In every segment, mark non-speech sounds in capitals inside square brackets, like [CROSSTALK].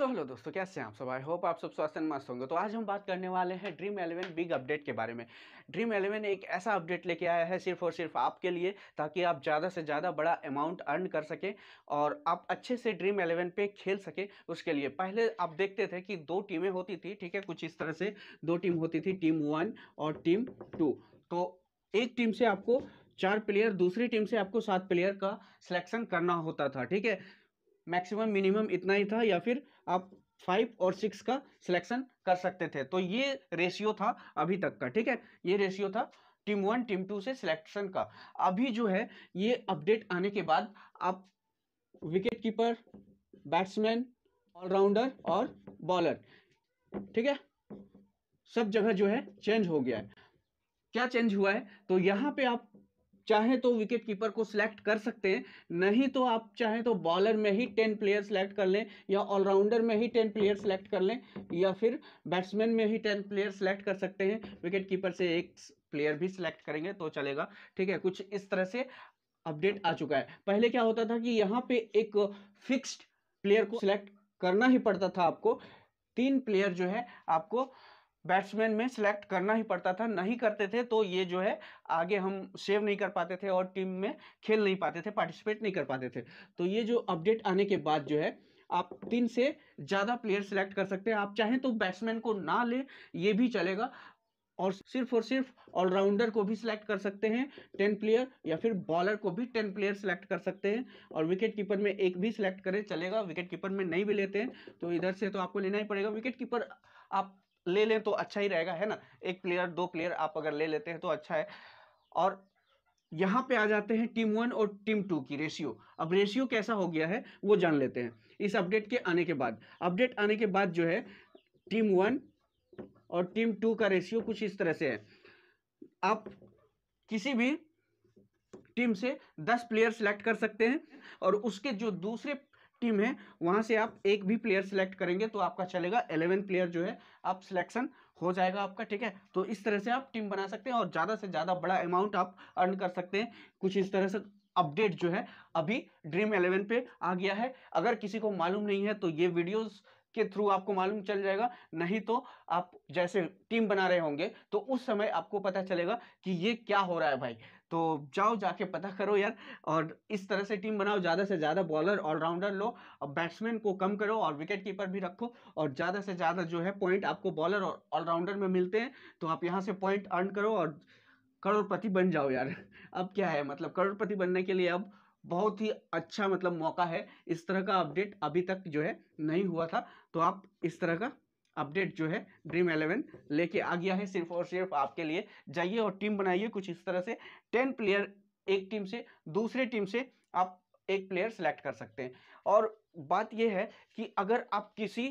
so hello दोस्तों कैसे हैं आप सब आई होप आप सब स्वास्थ्य मस्त होंगे तो आज हम बात करने वाले हैं ड्रीम एलेवन बिग अपडेट के बारे में ड्रीम एलेवन एक ऐसा अपडेट लेके आया है सिर्फ और सिर्फ आपके लिए ताकि आप ज़्यादा से ज़्यादा बड़ा अमाउंट अर्न कर सकें और आप अच्छे से ड्रीम एलेवन पे खेल सकें उसके लिए पहले आप देखते थे कि दो टीमें होती थी ठीक है कुछ इस तरह से दो टीम होती थी टीम वन और टीम टू तो एक टीम से आपको चार प्लेयर दूसरी टीम से आपको सात प्लेयर का सिलेक्शन करना होता था ठीक है मैक्सिमम मिनिमम इतना ही था या फिर आप फाइव और सिक्स का सिलेक्शन कर सकते थे तो ये रेशियो था अभी तक का ठीक है ये रेशियो था टीम वन टीम टू से सिलेक्शन का अभी जो है ये अपडेट आने के बाद आप विकेट कीपर बैट्समैन ऑलराउंडर और बॉलर ठीक है सब जगह जो है चेंज हो गया है क्या चेंज हुआ है तो यहाँ पे आप चाहे तो विकेट कीपर को सिलेक्ट कर सकते हैं नहीं तो आप चाहे तो बॉलर में ही टेन प्लेयर सेलेक्ट कर लें या ऑलराउंडर में ही टेन प्लेयर सेलेक्ट कर लें या फिर बैट्समैन में ही टेन प्लेयर सेलेक्ट कर सकते हैं विकेट कीपर से एक प्लेयर भी सिलेक्ट करेंगे तो चलेगा ठीक है कुछ इस तरह से अपडेट आ चुका है पहले क्या होता था कि यहाँ पे एक फिक्स्ड प्लेयर को सिलेक्ट करना ही पड़ता था आपको तीन प्लेयर जो है आपको बैट्समैन में सिलेक्ट करना ही पड़ता था नहीं करते थे तो ये जो है आगे हम सेव नहीं कर पाते थे और टीम में खेल नहीं पाते थे पार्टिसिपेट नहीं कर पाते थे तो ये जो अपडेट आने के बाद जो है आप तीन से ज़्यादा प्लेयर सेलेक्ट कर सकते हैं आप चाहें तो बैट्समैन को ना ले ये भी चलेगा और सिर्फ और सिर्फ ऑलराउंडर को भी सिलेक्ट कर सकते हैं टेन प्लेयर या फिर बॉलर को भी टेन प्लेयर सिलेक्ट कर सकते हैं और विकेट कीपर में एक भी सिलेक्ट करें चलेगा विकेट कीपर में नहीं भी लेते हैं तो इधर से तो आपको लेना ही पड़ेगा विकेट कीपर आप ले लें तो अच्छा ही रहेगा है ना एक प्लेयर दो प्लेयर आप अगर ले लेते हैं तो अच्छा है और यहाँ पे आ जाते हैं टीम वन और टीम टू की रेशियो अब रेशियो कैसा हो गया है वो जान लेते हैं इस अपडेट के आने के बाद अपडेट आने के बाद जो है टीम वन और टीम टू का रेशियो कुछ इस तरह से है आप किसी भी टीम से 10 प्लेयर सेलेक्ट कर सकते हैं और उसके जो दूसरे टीम है वहां से आप एक भी प्लेयर सिलेक्ट करेंगे तो आपका चलेगा एलेवन प्लेयर जो है आप सिलेक्शन हो जाएगा आपका ठीक है तो इस तरह से आप टीम बना सकते हैं और ज़्यादा से ज़्यादा बड़ा अमाउंट आप अर्न कर सकते हैं कुछ इस तरह से अपडेट जो है अभी ड्रीम इलेवन पे आ गया है अगर किसी को मालूम नहीं है तो ये वीडियोस के थ्रू आपको मालूम चल जाएगा नहीं तो आप जैसे टीम बना रहे होंगे तो उस समय आपको पता चलेगा कि ये क्या हो रहा है भाई तो जाओ जाके पता करो यार और इस तरह से टीम बनाओ ज़्यादा से ज़्यादा बॉलर ऑलराउंडर लो और बैट्समैन को कम करो और विकेट कीपर भी रखो और ज़्यादा से ज़्यादा जो है पॉइंट आपको बॉलर और ऑलराउंडर में मिलते हैं तो आप यहाँ से पॉइंट अर्न करो और करोड़पति बन जाओ यार [LAUGHS] अब क्या है मतलब करोड़पति बनने के लिए अब बहुत ही अच्छा मतलब मौका है इस तरह का अपडेट अभी तक जो है नहीं हुआ था तो आप इस तरह का अपडेट जो है ड्रीम एलेवन लेके आ गया है सिर्फ और सिर्फ आपके लिए जाइए और टीम बनाइए कुछ इस तरह से टेन प्लेयर एक टीम से दूसरे टीम से आप एक प्लेयर सेलेक्ट कर सकते हैं और बात यह है कि अगर आप किसी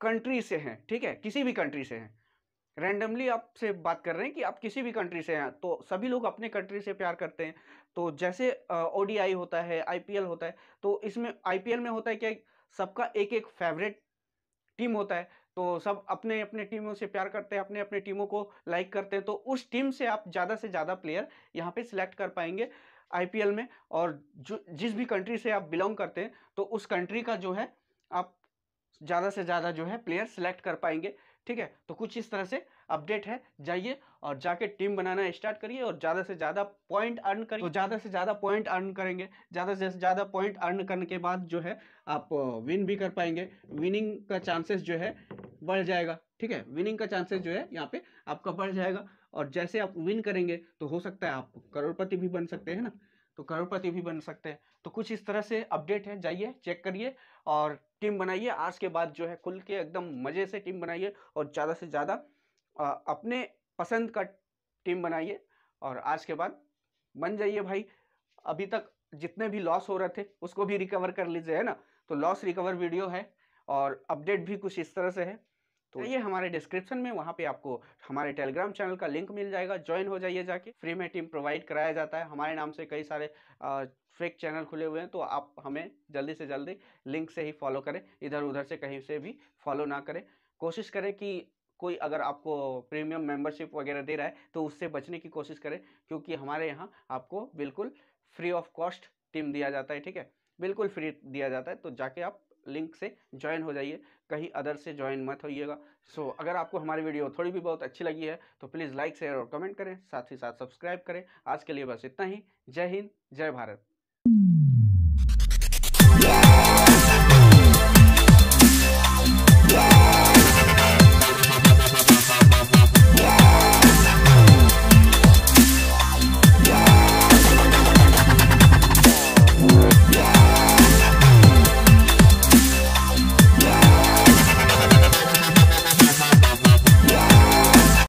कंट्री से हैं ठीक है किसी भी कंट्री से हैं रैंडमली आपसे बात कर रहे हैं कि आप किसी भी कंट्री से हैं तो सभी लोग अपने कंट्री से प्यार करते हैं तो जैसे ओ होता है आई होता है तो इसमें आई में होता है क्या सबका एक एक फेवरेट टीम होता है तो सब अपने अपने टीमों से प्यार करते हैं अपने अपने टीमों को लाइक करते हैं तो उस टीम से आप ज़्यादा से ज़्यादा प्लेयर यहाँ पे सिलेक्ट कर पाएंगे आईपीएल में और जो जिस भी कंट्री से आप बिलोंग करते हैं तो उस कंट्री का जो है आप ज़्यादा से ज़्यादा जो है प्लेयर सिलेक्ट कर पाएंगे ठीक है तो कुछ इस तरह से अपडेट है जाइए और जाके टीम बनाना स्टार्ट करिए और ज़्यादा से ज़्यादा पॉइंट अर्न करिए तो ज़्यादा से ज़्यादा पॉइंट अर्न करेंगे ज़्यादा से ज़्यादा पॉइंट अर्न करने के बाद जो है आप विन भी कर पाएंगे विनिंग का चांसेस जो है बढ़ जाएगा ठीक है विनिंग का चांसेस जो है यहाँ पे आपका बढ़ जाएगा और जैसे आप विन करेंगे तो हो सकता है आप करोड़पति भी बन सकते हैं ना तो करोड़पति भी बन सकते हैं तो कुछ इस तरह से अपडेट है जाइए चेक करिए और टीम बनाइए आज के बाद जो है खुल के एकदम मज़े से टीम बनाइए और ज़्यादा से ज़्यादा अपने पसंद का टीम बनाइए और आज के बाद बन जाइए भाई अभी तक जितने भी लॉस हो रहे थे उसको भी रिकवर कर लीजिए है ना तो लॉस रिकवर वीडियो है और अपडेट भी कुछ इस तरह से है तो ये हमारे डिस्क्रिप्शन में वहाँ पे आपको हमारे टेलीग्राम चैनल का लिंक मिल जाएगा ज्वाइन हो जाइए जाके फ्री में टीम प्रोवाइड कराया जाता है हमारे नाम से कई सारे फेक चैनल खुले हुए हैं तो आप हमें जल्दी से जल्दी लिंक से ही फॉलो करें इधर उधर से कहीं से भी फॉलो ना करें कोशिश करें कि कोई अगर आपको प्रीमियम मेंबरशिप वगैरह दे रहा है तो उससे बचने की कोशिश करें क्योंकि हमारे यहाँ आपको बिल्कुल फ्री ऑफ कॉस्ट टीम दिया जाता है ठीक है बिल्कुल फ्री दिया जाता है तो जाके आप लिंक से ज्वाइन हो जाइए कहीं अदर से ज्वाइन मत होइएगा सो so, अगर आपको हमारी वीडियो थोड़ी भी बहुत अच्छी लगी है तो प्लीज़ लाइक शेयर और कमेंट करें साथ ही साथ सब्सक्राइब करें आज के लिए बस इतना ही जय हिंद जय भारत